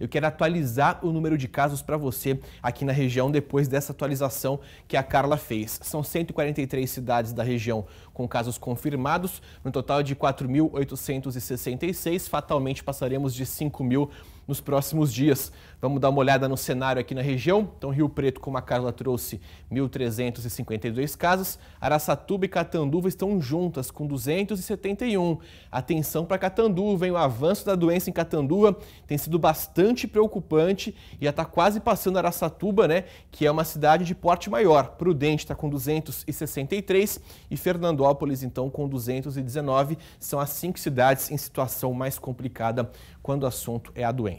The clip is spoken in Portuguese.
Eu quero atualizar o número de casos para você aqui na região depois dessa atualização que a Carla fez. São 143 cidades da região com casos confirmados, no total de 4.866. Fatalmente passaremos de 5 mil nos próximos dias. Vamos dar uma olhada no cenário aqui na região. Então, Rio Preto, como a Carla trouxe, 1.352 casos. Araçatuba e Catanduva estão juntas com 271. Atenção para Catanduva, hein? O avanço da doença em Catanduva tem sido bastante bastante preocupante e já está quase passando Araçatuba, né, que é uma cidade de porte maior. Prudente está com 263 e Fernandópolis, então, com 219. São as cinco cidades em situação mais complicada quando o assunto é a doença.